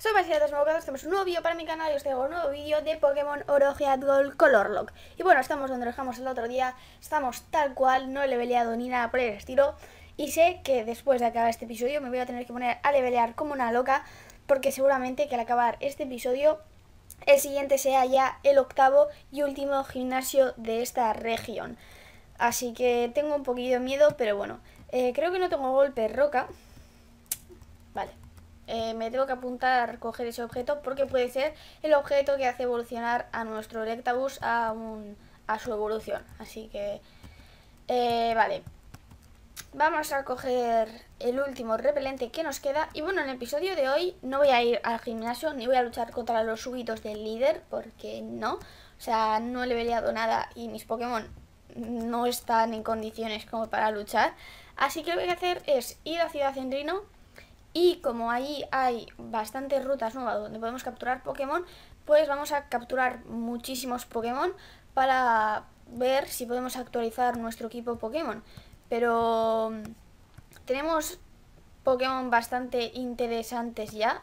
Soy Basiletos Mocados, tenemos un nuevo vídeo para mi canal y os traigo un nuevo vídeo de Pokémon Orogead Gold Color Lock. Y bueno, estamos donde dejamos el otro día, estamos tal cual, no he leveleado ni nada por el estilo. Y sé que después de acabar este episodio me voy a tener que poner a levelear como una loca, porque seguramente que al acabar este episodio el siguiente sea ya el octavo y último gimnasio de esta región. Así que tengo un poquito de miedo, pero bueno, eh, creo que no tengo golpe roca. Vale. Eh, me tengo que apuntar a recoger ese objeto porque puede ser el objeto que hace evolucionar a nuestro rectabus a, a su evolución. Así que, eh, vale. Vamos a coger el último repelente que nos queda. Y bueno, en el episodio de hoy no voy a ir al gimnasio ni voy a luchar contra los súbitos del líder porque no. O sea, no le he peleado nada y mis Pokémon no están en condiciones como para luchar. Así que lo que voy a hacer es ir a Ciudad Centrino, y como ahí hay bastantes rutas nuevas donde podemos capturar Pokémon, pues vamos a capturar muchísimos Pokémon para ver si podemos actualizar nuestro equipo Pokémon. Pero mm, tenemos Pokémon bastante interesantes ya,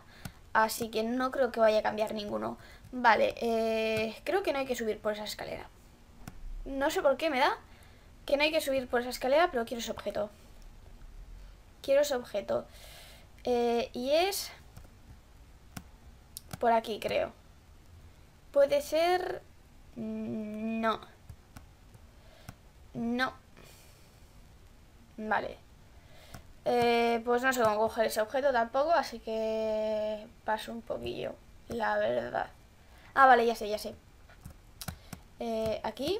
así que no creo que vaya a cambiar ninguno. Vale, eh, creo que no hay que subir por esa escalera. No sé por qué me da que no hay que subir por esa escalera, pero quiero ese objeto. Quiero ese objeto. Eh, y es por aquí, creo. Puede ser... Mm, no. No. Vale. Eh, pues no sé cómo coger ese objeto tampoco, así que paso un poquillo, la verdad. Ah, vale, ya sé, ya sé. Eh, aquí.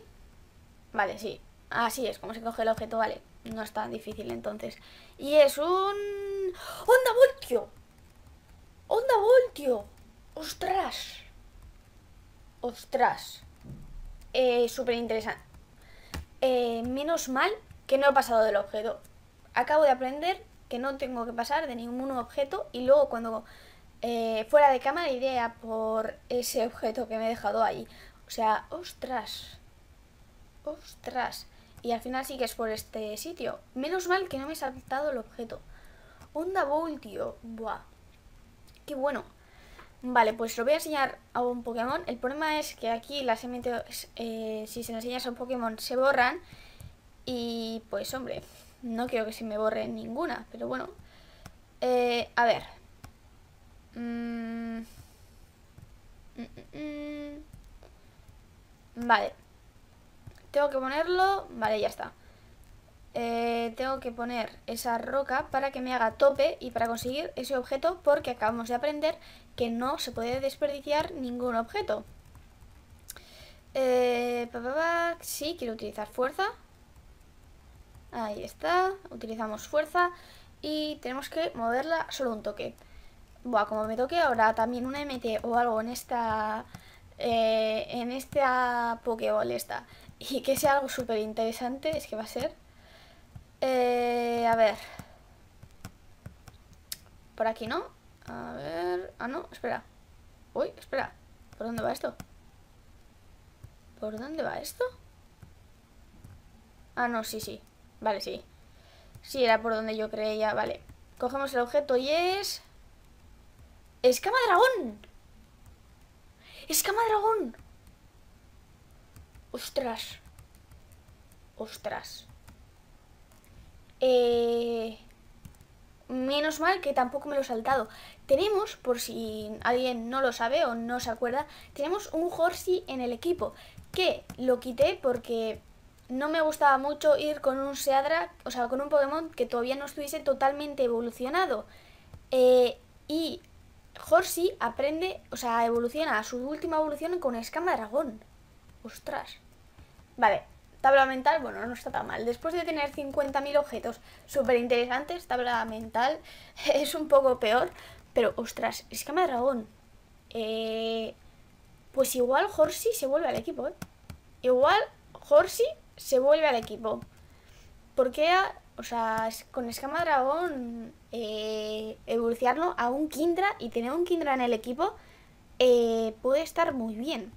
Vale, sí. Así ah, es, como se coge el objeto, vale. No es tan difícil entonces. Y es un ¡Onda voltio! ¡Onda voltio! ¡Ostras! ¡Ostras! Eh, súper interesante. Eh, menos mal que no he pasado del objeto. Acabo de aprender que no tengo que pasar de ningún objeto y luego cuando eh, fuera de cámara iré por ese objeto que me he dejado ahí. O sea, ostras. Ostras. Y al final sí que es por este sitio. Menos mal que no me he saltado el objeto. Onda Bowl, tío. Buah. Qué bueno. Vale, pues lo voy a enseñar a un Pokémon. El problema es que aquí las semillas, eh, si se le enseñas a un Pokémon, se borran. Y pues, hombre, no quiero que se me borren ninguna, pero bueno. Eh, a ver. Mm. Mm, mm, vale. Tengo que ponerlo. Vale, ya está. Eh, tengo que poner esa roca para que me haga tope y para conseguir ese objeto porque acabamos de aprender que no se puede desperdiciar ningún objeto. Eh, sí, quiero utilizar fuerza. Ahí está, utilizamos fuerza y tenemos que moverla solo un toque. Buah, como me toque ahora también una MT o algo en esta... Eh, en esta Pokéball esta y que sea algo súper interesante es que va a ser eh, a ver. Por aquí, ¿no? A ver... Ah, no, espera. Uy, espera. ¿Por dónde va esto? ¿Por dónde va esto? Ah, no, sí, sí. Vale, sí. Sí, era por donde yo creía. Vale. Cogemos el objeto y es... ¡Escama dragón! ¡Escama dragón! ¡Ostras! ¡Ostras! Eh, menos mal que tampoco me lo he saltado. Tenemos, por si alguien no lo sabe o no se acuerda, tenemos un Horsey en el equipo que lo quité porque no me gustaba mucho ir con un Seadra, o sea, con un Pokémon que todavía no estuviese totalmente evolucionado. Eh, y Horsey aprende, o sea, evoluciona a su última evolución con escama dragón. Ostras. Vale, Tabla mental, bueno, no está tan mal. Después de tener 50.000 objetos súper interesantes, tabla mental es un poco peor. Pero, ostras, escama de dragón. Eh, pues igual Horsey se vuelve al equipo, ¿eh? Igual Horsey se vuelve al equipo. Porque, o sea, con escama dragón eh, evolucionarlo a un Kindra y tener un Kindra en el equipo eh, puede estar muy bien.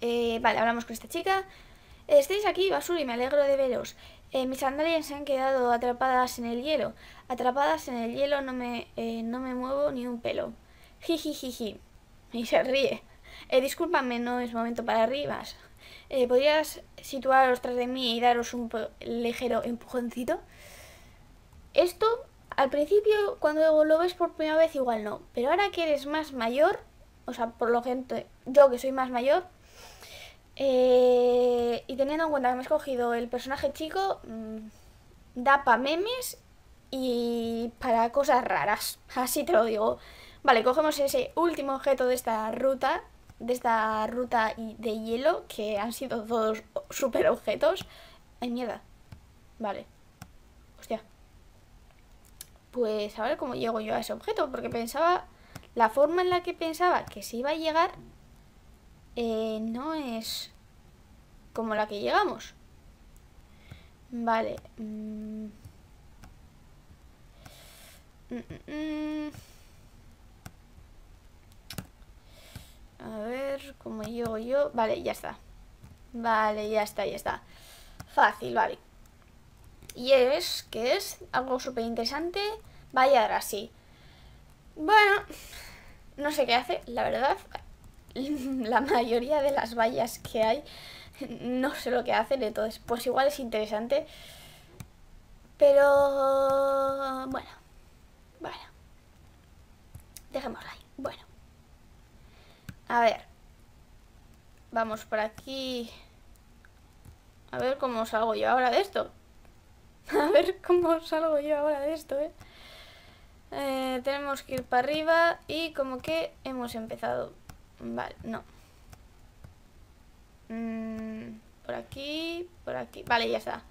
Eh, vale, hablamos con esta chica estéis aquí, Basur, y me alegro de veros. Eh, mis sandalias se han quedado atrapadas en el hielo. Atrapadas en el hielo no me, eh, no me muevo ni un pelo. Jijijiji. Y se ríe. Eh, discúlpame, no es momento para arribas. ¿Podrías situaros tras de mí y daros un ligero empujoncito? Esto, al principio, cuando lo ves por primera vez, igual no. Pero ahora que eres más mayor, o sea, por lo que yo que soy más mayor, eh, y teniendo en cuenta que me he escogido el personaje chico, mm, da para memes y para cosas raras, así te lo digo. Vale, cogemos ese último objeto de esta ruta, de esta ruta de hielo, que han sido todos super objetos. Ay, mierda. Vale. Hostia. Pues a ver cómo llego yo a ese objeto, porque pensaba, la forma en la que pensaba que se iba a llegar eh, no es como la que llegamos. Vale. Mm. Mm, mm, A ver, como llego yo? Vale, ya está. Vale, ya está, ya está. Fácil, vale. Y es que es algo súper interesante. Vaya ahora sí. Bueno, no sé qué hace, la verdad. La mayoría de las vallas que hay no sé lo que hacen, entonces pues igual es interesante. Pero bueno, bueno. Dejémoslo ahí. Bueno. A ver. Vamos por aquí. A ver cómo salgo yo ahora de esto. A ver cómo salgo yo ahora de esto, eh. eh, tenemos que ir para arriba y como que hemos empezado. Vale, no. Mm, por aquí, por aquí. Vale, ya está.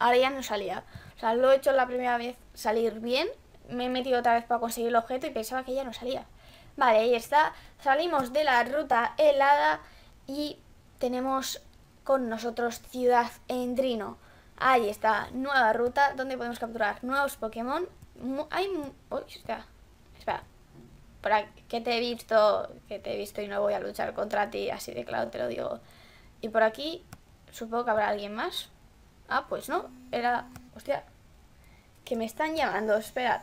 ahora ya no salía. O sea, lo he hecho la primera vez salir bien. Me he metido otra vez para conseguir el objeto y pensaba que ya no salía. Vale, ahí está. Salimos de la ruta helada y tenemos con nosotros Ciudad Endrino. Ahí está, nueva ruta donde podemos capturar nuevos Pokémon. Hay... Uy, espera que te he visto, que te he visto y no voy a luchar contra ti, así de claro te lo digo. Y por aquí, supongo que habrá alguien más. Ah, pues no, era... Hostia, que me están llamando, esperad.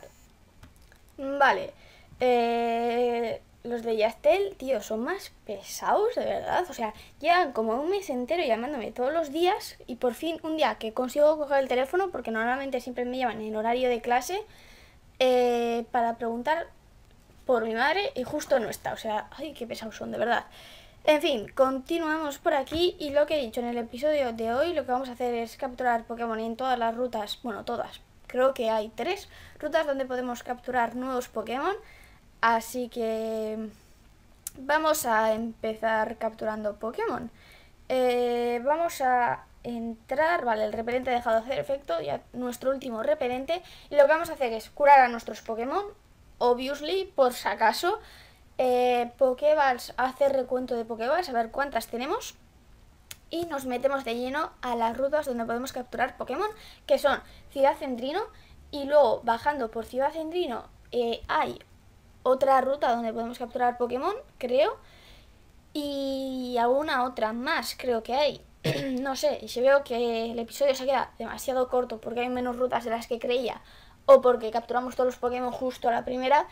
Vale, eh, los de Yastel, tío, son más pesados, de verdad. O sea, llevan como un mes entero llamándome todos los días y por fin un día que consigo coger el teléfono, porque normalmente siempre me llaman en horario de clase, eh, para preguntar por mi madre y justo no está. O sea, ay, qué pesados son, de verdad. En fin, continuamos por aquí y lo que he dicho en el episodio de hoy, lo que vamos a hacer es capturar Pokémon en todas las rutas, bueno, todas, creo que hay tres rutas donde podemos capturar nuevos Pokémon, así que vamos a empezar capturando Pokémon. Eh, vamos a entrar, vale, el repelente ha dejado de hacer efecto, ya nuestro último repelente, y lo que vamos a hacer es curar a nuestros Pokémon obviously, por si acaso. Eh, Pokéballs, hacer recuento de Pokéballs, a ver cuántas tenemos. Y nos metemos de lleno a las rutas donde podemos capturar Pokémon, que son Ciudad Centrino. Y luego, bajando por Ciudad Centrino, eh, hay otra ruta donde podemos capturar Pokémon, creo. Y alguna otra más, creo que hay. no sé, y se veo que el episodio se queda demasiado corto porque hay menos rutas de las que creía, o porque capturamos todos los Pokémon justo a la primera,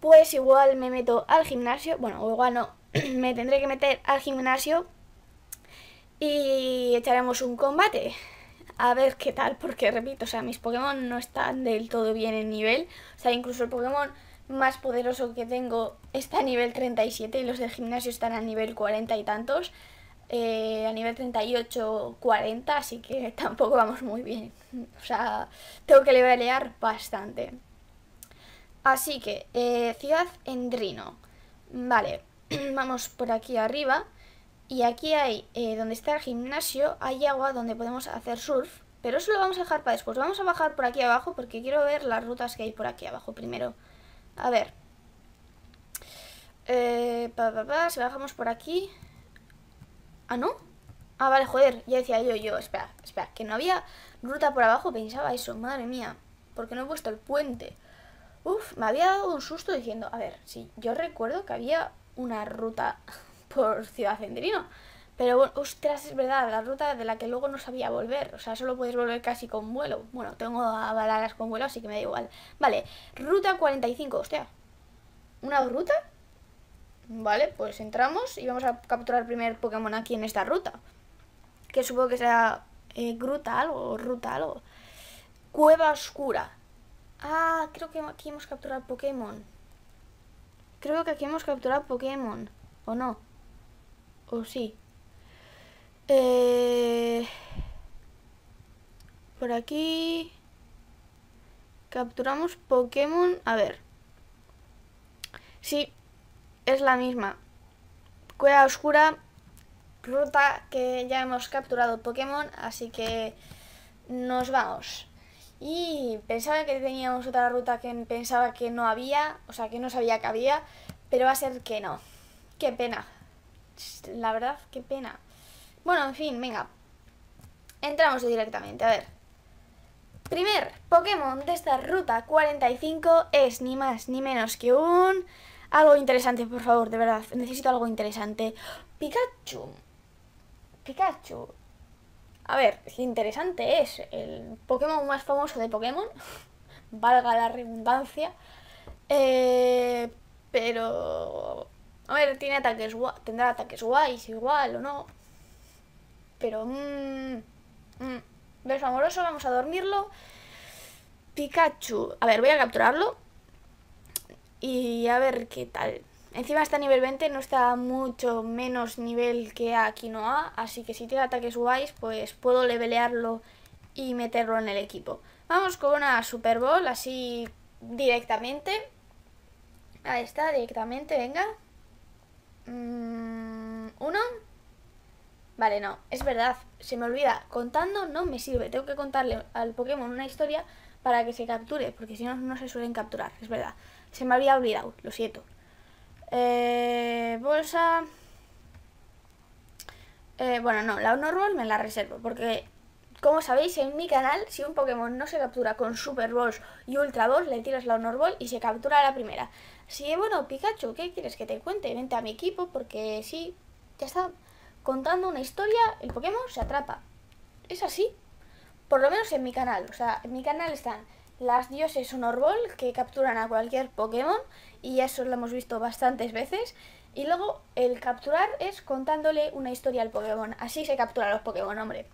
pues igual me meto al gimnasio, bueno, o igual no, me tendré que meter al gimnasio y echaremos un combate. A ver qué tal, porque repito, o sea, mis Pokémon no están del todo bien en nivel. O sea, incluso el Pokémon más poderoso que tengo está a nivel 37 y los del gimnasio están a nivel 40 y tantos. Eh, a nivel 38, 40, así que tampoco vamos muy bien. O sea, tengo que levelear bastante. Así que, eh, ciudad ciudad Endrino. Vale, vamos por aquí arriba. Y aquí hay, eh, donde está el gimnasio, hay agua donde podemos hacer surf. Pero eso lo vamos a dejar para después. Vamos a bajar por aquí abajo porque quiero ver las rutas que hay por aquí abajo primero. A ver. Pa, si bajamos por aquí, ¿Ah, no? Ah, vale, joder, ya decía yo, yo, espera, espera, que no había ruta por abajo, pensaba eso, madre mía, porque no he puesto el puente. Uf, me había dado un susto diciendo, a ver, sí, yo recuerdo que había una ruta por Ciudad Cendrino, pero bueno, ostras, es verdad, la ruta de la que luego no sabía volver, o sea, solo puedes volver casi con vuelo. Bueno, tengo a con vuelo, así que me da igual. Vale, ruta 45, hostia, ¿una ruta? Vale, pues entramos y vamos a capturar el primer Pokémon aquí en esta ruta. Que supongo que sea eh, gruta algo, o ruta algo. Cueva oscura. Ah, creo que aquí hemos capturado Pokémon. Creo que aquí hemos capturado Pokémon. ¿O no? ¿O sí? Eh, por aquí... Capturamos Pokémon... A ver. Sí, es la misma. Cueva oscura, ruta que ya hemos capturado Pokémon, así que nos vamos. Y pensaba que teníamos otra ruta que pensaba que no había, o sea, que no sabía que había, pero va a ser que no. Qué pena. La verdad, qué pena. Bueno, en fin, venga. Entramos directamente, a ver. Primer Pokémon de esta ruta 45 es ni más ni menos que un... Algo interesante, por favor, de verdad. Necesito algo interesante. Pikachu. Pikachu. A ver, interesante es el Pokémon más famoso de Pokémon. Valga la redundancia. Eh, pero... A ver, tiene ataques tendrá ataques guays igual o no. Pero... Mmm, mmm. amoroso, vamos a dormirlo. Pikachu. A ver, voy a capturarlo y a ver qué tal. Encima está nivel 20, no está mucho menos nivel que a ha así que si tiene ataques guays, pues puedo levelearlo y meterlo en el equipo. Vamos con una Super Bowl, así directamente. Ahí está, directamente, venga. Mm, Uno. Vale, no, es verdad, se me olvida. Contando no me sirve, tengo que contarle al Pokémon una historia para que se capture, porque si no, no se suelen capturar, es verdad. Se me había olvidado, lo siento. Eh, bolsa... Eh, bueno, no, la ball me la reservo porque, como sabéis, en mi canal, si un Pokémon no se captura con Super Balls y Ultra Balls, le tiras la Honor Ball y se captura la primera. si que, bueno, Pikachu, ¿qué quieres que te cuente? Vente a mi equipo porque sí, ya está contando una historia, el Pokémon se atrapa. Es así. Por lo menos en mi canal. O sea, en mi canal están las dioses son que capturan a cualquier Pokémon y eso lo hemos visto bastantes veces. Y luego el capturar es contándole una historia al Pokémon. Así se captura los Pokémon, hombre.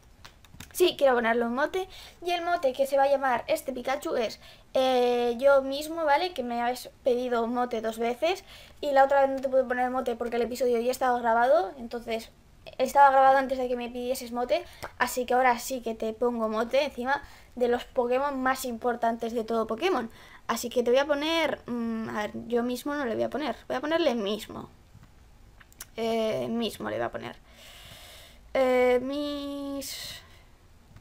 Sí, quiero ponerle un mote. Y el mote que se va a llamar este Pikachu es eh, yo mismo, ¿vale? Que me habéis pedido un mote dos veces. Y la otra vez no te pude poner mote porque el episodio ya estaba grabado. Entonces estaba grabado antes de que me pidieses mote. Así que ahora sí que te pongo mote encima de los Pokémon más importantes de todo Pokémon. Así que te voy a poner... Mm, a ver, yo mismo no le voy a poner. Voy a ponerle mismo. Eh, mismo le voy a poner. Eh, mis...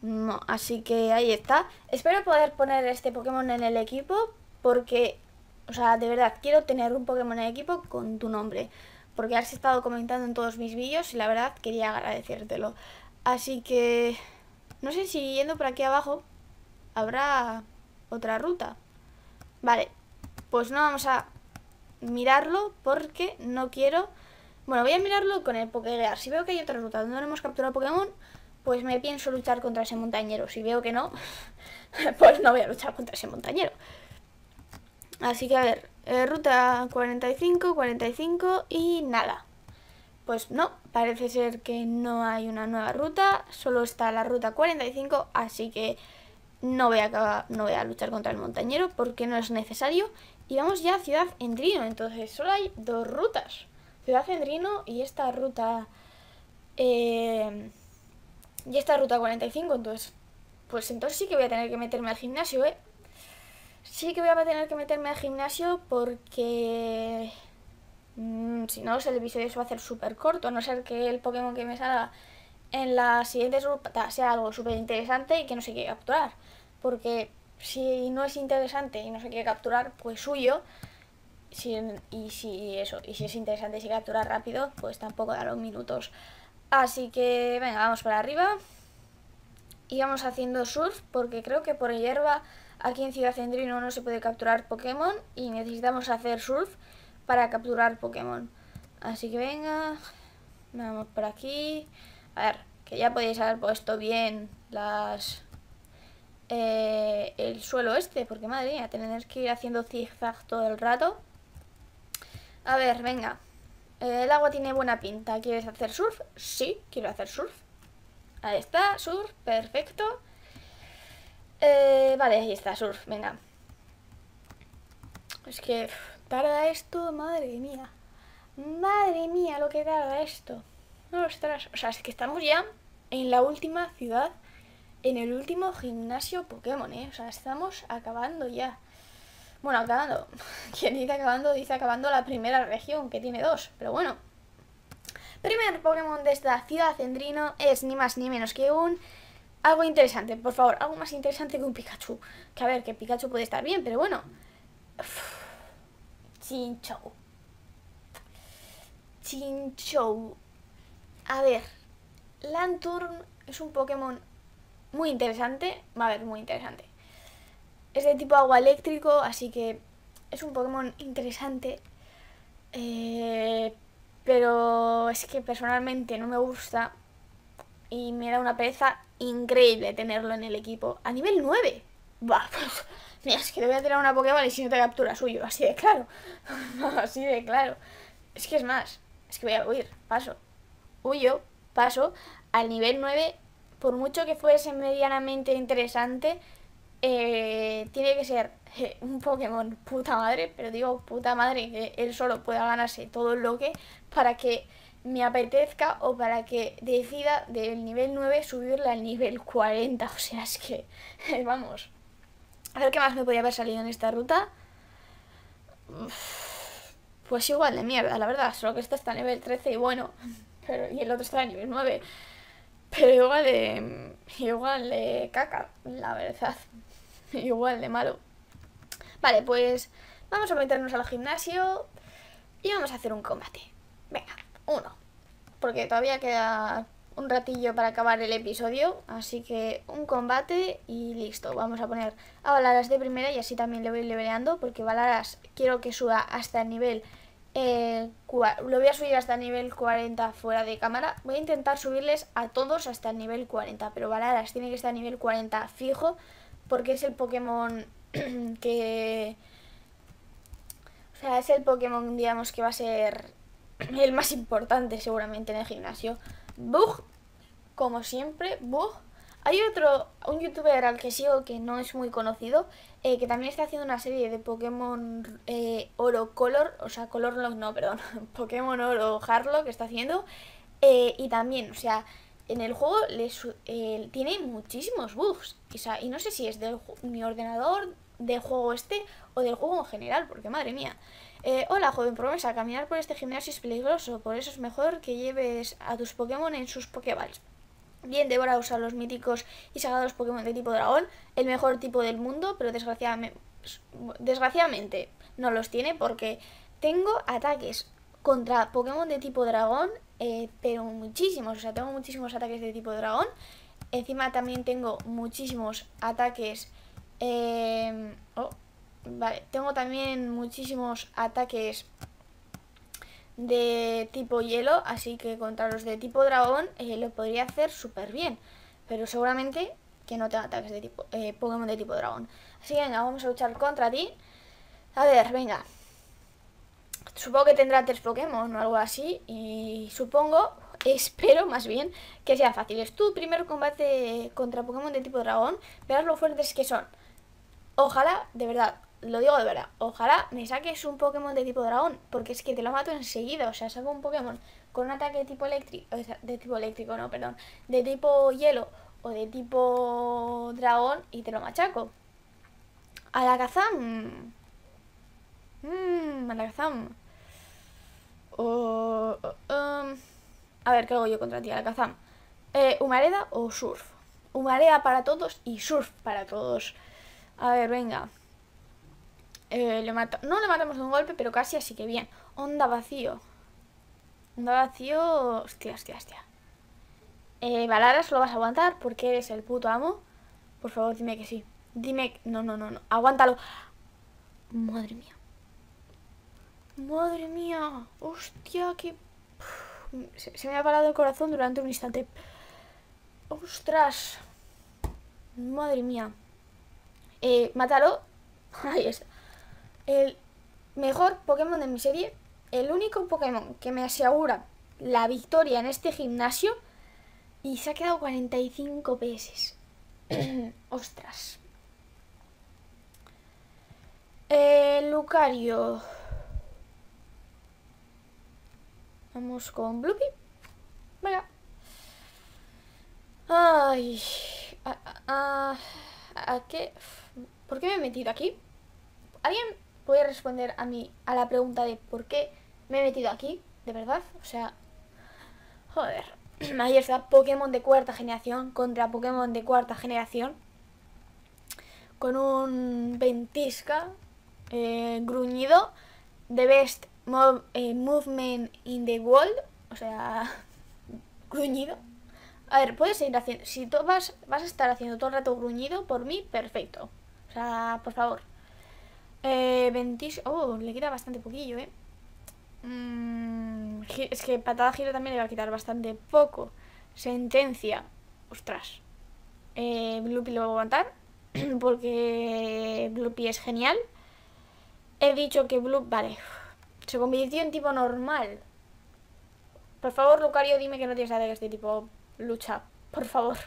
No, así que ahí está. Espero poder poner este Pokémon en el equipo porque... O sea, de verdad, quiero tener un Pokémon en el equipo con tu nombre. Porque has estado comentando en todos mis vídeos y la verdad quería agradecértelo. Así que... No sé si yendo por aquí abajo habrá otra ruta. Vale, pues no vamos a mirarlo porque no quiero... Bueno, voy a mirarlo con el Pokégear. Si veo que hay otra ruta donde no hemos capturado Pokémon, pues me pienso luchar contra ese montañero. Si veo que no, pues no voy a luchar contra ese montañero. Así que a ver, eh, ruta 45, 45 y nada. Pues no, parece ser que no hay una nueva ruta, solo está la ruta 45, así que no voy, a, no voy a luchar contra el montañero porque no es necesario. Y vamos ya a Ciudad Endrino, entonces solo hay dos rutas. Ciudad Endrino y esta ruta... Eh, y esta ruta 45, entonces... Pues entonces sí que voy a tener que meterme al gimnasio, ¿eh? Sí que voy a tener que meterme al gimnasio porque... Mm, si no, el episodio se va a hacer súper corto, a no ser que el Pokémon que me salga en la siguiente ruta sea algo súper interesante y que no se quiera capturar. Porque si no es interesante y no se quiere capturar, pues suyo. Si, y si eso, y si es interesante y se captura rápido, pues tampoco da los minutos. Así que venga, vamos para arriba. Y vamos haciendo surf, porque creo que por hierba aquí en Ciudad Cendrino no se puede capturar Pokémon y necesitamos hacer surf para capturar Pokémon. Así que venga, vamos por aquí. A ver, que ya podéis haber puesto bien las... Eh, el suelo este, porque madre mía, tener que ir haciendo zigzag todo el rato. A ver, venga. Eh, el agua tiene buena pinta. ¿Quieres hacer surf? Sí, quiero hacer surf. Ahí está, surf, perfecto. Eh, vale, ahí está, surf, venga. Es que para tarda esto, madre mía. Madre mía, lo que tarda esto o sea, es que estamos ya en la última ciudad, en el último gimnasio Pokémon, ¿eh? O sea, estamos acabando ya. Bueno, acabando. Quien dice acabando, dice acabando la primera región, que tiene dos, pero bueno. Primer Pokémon de esta ciudad Cendrino es ni más ni menos que un... Algo interesante, por favor, algo más interesante que un Pikachu. Que a ver, que Pikachu puede estar bien, pero bueno. Chinchou. Chinchou. A ver, Lanturn es un Pokémon muy interesante. Va a ver, muy interesante. Es de tipo agua eléctrico, así que es un Pokémon interesante. Eh, pero es que personalmente no me gusta y me da una pereza increíble tenerlo en el equipo. A nivel 9. pues, mira, es que te voy a tirar una Pokémon y si no te captura suyo, así de claro. así de claro. Es que es más, es que voy a huir, paso huyo, paso al nivel 9, por mucho que fuese medianamente interesante, eh, tiene que ser un Pokémon puta madre, pero digo puta madre, que él solo pueda ganarse todo lo que para que me apetezca o para que decida del nivel 9 subirle al nivel 40. O sea, es que, vamos. A ver qué más me podía haber salido en esta ruta. pues igual de mierda, la verdad, solo que esta está nivel 13 y bueno, pero, y el otro está a nivel 9. Pero igual de, igual de caca, la verdad. Igual de malo. Vale, pues vamos a meternos al gimnasio y vamos a hacer un combate. Venga, uno. Porque todavía queda un ratillo para acabar el episodio, así que un combate y listo. Vamos a poner a Valaras de primera y así también le voy leveleando, porque Balaras quiero que suba hasta el nivel eh, lo voy a subir hasta el nivel 40 fuera de cámara. Voy a intentar subirles a todos hasta el nivel 40, pero Valaras tiene que estar a nivel 40 fijo porque es el Pokémon que... O sea, es el Pokémon, digamos, que va a ser el más importante seguramente en el gimnasio. Bug, como siempre, Bug. Hay otro, un youtuber al que sigo que no es muy conocido, eh, que también está haciendo una serie de Pokémon eh, Oro Color, o sea, Color Lock no, perdón, Pokémon Oro Harlock que está haciendo. Eh, y también, o sea, en el juego tiene muchísimos bugs. y no sé si es de mi ordenador, del juego este o del juego en general, porque madre mía. hola, joven promesa, caminar por este gimnasio es peligroso, por eso es mejor que lleves a tus Pokémon en sus Pokéballs. Bien Deborah a los míticos y sagrados Pokémon de tipo dragón, el mejor tipo del mundo, pero desgraciadamente, pues, desgraciadamente no los tiene porque tengo ataques contra Pokémon de tipo dragón, eh, pero muchísimos, o sea, tengo muchísimos ataques de tipo dragón. Encima también tengo muchísimos ataques... Eh, oh, vale, tengo también muchísimos ataques de tipo hielo, así que contra los de tipo dragón eh, lo podría hacer súper bien. Pero seguramente que no tenga ataques de tipo eh, Pokémon de tipo dragón. Así que venga, vamos a luchar contra ti. A ver, venga. Supongo que tendrá tres Pokémon o algo así. Y supongo, espero más bien, que sea fácil. Es tu primer combate contra Pokémon de tipo dragón. Verás lo fuertes que son. Ojalá, de verdad, lo digo de verdad, ojalá me saques un Pokémon de tipo dragón, porque es que te lo mato enseguida, o sea, saco un Pokémon con un ataque de tipo eléctrico, de tipo eléctrico, no, perdón, de tipo hielo o de tipo dragón y te lo machaco. A la Mmm, a A ver, ¿qué hago yo contra ti? Alakazam? Eh, ¿Humareda o surf? Humareda para todos y surf para todos. A ver, venga. Eh, no le matamos de un golpe, pero casi, así que bien. Onda vacío. Onda vacío... Hostia, hostia, hostia. Eh, Valara, lo vas a aguantar porque eres el puto amo. Por favor, dime que sí. Dime... No, no, no, no. Aguántalo. Madre mía. Madre mía. Hostia, que... Se, me ha parado el corazón durante un instante. ¡Ostras! Madre mía. Eh, mátalo. Ahí está el mejor Pokémon de mi serie, el único Pokémon que me asegura la victoria en este gimnasio y se ha quedado 45 PS. Ostras. Eh, Lucario. Vamos con Bloopy. Venga. Ay. a qué? ¿Por qué me he metido aquí? ¿Alguien voy a responder a, mi, a la pregunta de por qué me he metido aquí, de verdad. O sea, joder. Ahí está Pokémon de cuarta generación contra Pokémon de cuarta generación. Con un ventisca eh, gruñido. The best eh, movement in the world. O sea, gruñido. A ver, puedes seguir haciendo. Si tú vas, vas a estar haciendo todo el rato gruñido por mí, perfecto. O sea, por favor. Eh, 20... Oh, le quita bastante poquillo, ¿eh? Mm, es que patada giro también le va a quitar bastante poco. Sentencia. Ostras. Eh, Bloopy lo va a aguantar. Porque Bloopy es genial. He dicho que Bloop... Vale. Se convirtió en tipo normal. Por favor, Lucario, dime que no tienes nada de este tipo lucha. Por favor.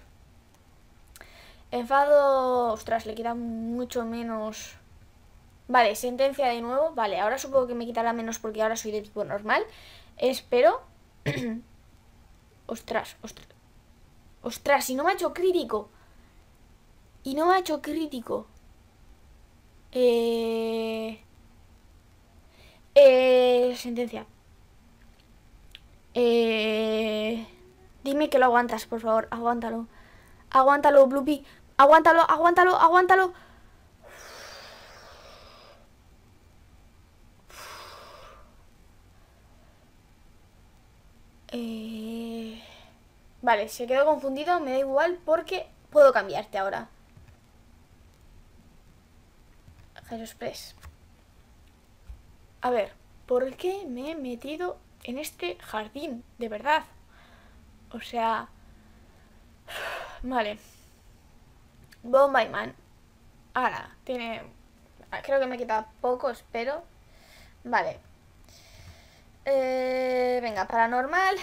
Enfado... Ostras, le queda mucho menos... Vale, sentencia de nuevo. Vale, ahora supongo que me quitará menos porque ahora soy de tipo normal. Espero. ostras, ostras. Ostras, y no me ha hecho crítico. Y no me ha hecho crítico. Eh... Eh... Sentencia. Eh... Dime que lo aguantas, por favor. Aguántalo. Aguántalo, bloopy Aguántalo, aguántalo, aguántalo. Eh, vale, se quedó confundido, me da igual porque puedo cambiarte ahora. Express. A ver, ¿por qué me he metido en este jardín? De verdad. O sea... Vale. Bombay Man. Ahora, tiene... Creo que me queda poco, espero. Vale. Eh, venga, paranormal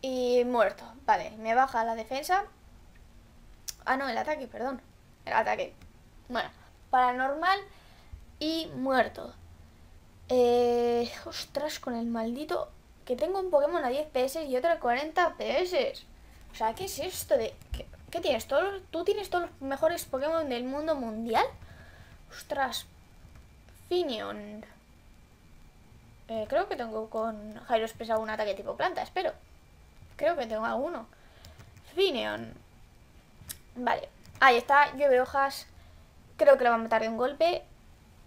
y muerto. Vale, me baja la defensa. Ah, no, el ataque, perdón. El ataque. Bueno, paranormal y muerto. Eh, ostras, con el maldito... Que tengo un Pokémon a 10 PS y otro a 40 PS. O sea, ¿qué es esto de...? ¿Qué, tienes? ¿Todos, ¿Tú tienes todos los mejores Pokémon del mundo mundial? Ostras. Finion. Eh, creo que tengo con Jairo Espesa un ataque tipo planta, espero. Creo que tengo alguno. Fineon. Vale. Ahí está, llueve hojas. Creo que lo va a matar de un golpe.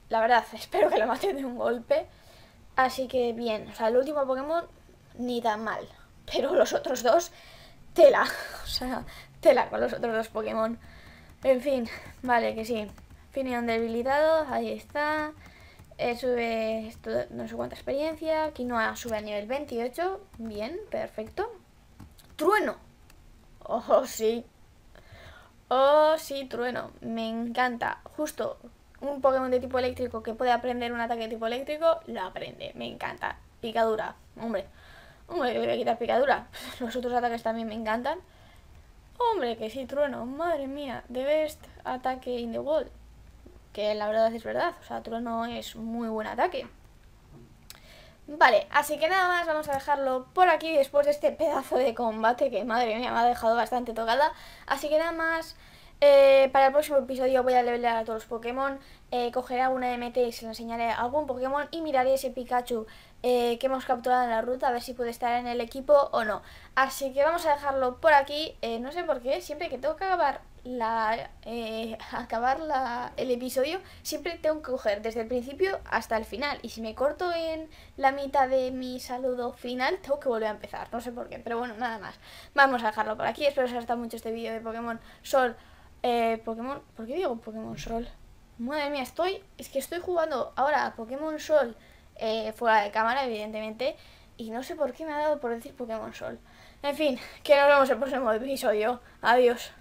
La verdad, espero que lo mate de un golpe. Así que bien. O sea, el último Pokémon ni tan mal. Pero los otros dos, tela. O sea, tela con los otros dos Pokémon. En fin, vale, que sí. Finion debilitado, ahí está. Eh, sube esto, no sé cuánta experiencia. Quinoa ah, sube a nivel 28. Bien, perfecto. Trueno. Oh, sí. Oh, sí, trueno. Me encanta. Justo un Pokémon de tipo eléctrico que puede aprender un ataque de tipo eléctrico, lo aprende. Me encanta. Picadura. Hombre. Hombre, que voy a quitar picadura. Los otros ataques también me encantan. Hombre, que sí, trueno. Madre mía. The best ataque in the world. Que la verdad es verdad, o sea, no es muy buen ataque. Vale, así que nada más, vamos a dejarlo por aquí después de este pedazo de combate que madre mía me ha dejado bastante tocada. Así que nada más, eh, para el próximo episodio voy a levelear a todos los Pokémon, eh, cogeré una MT y se lo enseñaré a algún Pokémon y miraré ese Pikachu eh, que hemos capturado en la ruta a ver si puede estar en el equipo o no. Así que vamos a dejarlo por aquí, eh, no sé por qué, siempre que tengo que acabar la, eh, acabar la, el episodio, siempre tengo que coger desde el principio hasta el final. Y si me corto en la mitad de mi saludo final, tengo que volver a empezar. No sé por qué, pero bueno, nada más. Vamos a dejarlo por aquí. Espero que os haya gustado mucho este vídeo de Pokémon Sol. Eh, Pokémon... ¿Por qué digo Pokémon Sol? Madre mía, estoy... Es que estoy jugando ahora a Pokémon Sol eh, fuera de cámara, evidentemente. Y no sé por qué me ha dado por decir Pokémon Sol. En fin, que nos vemos el próximo episodio. Adiós.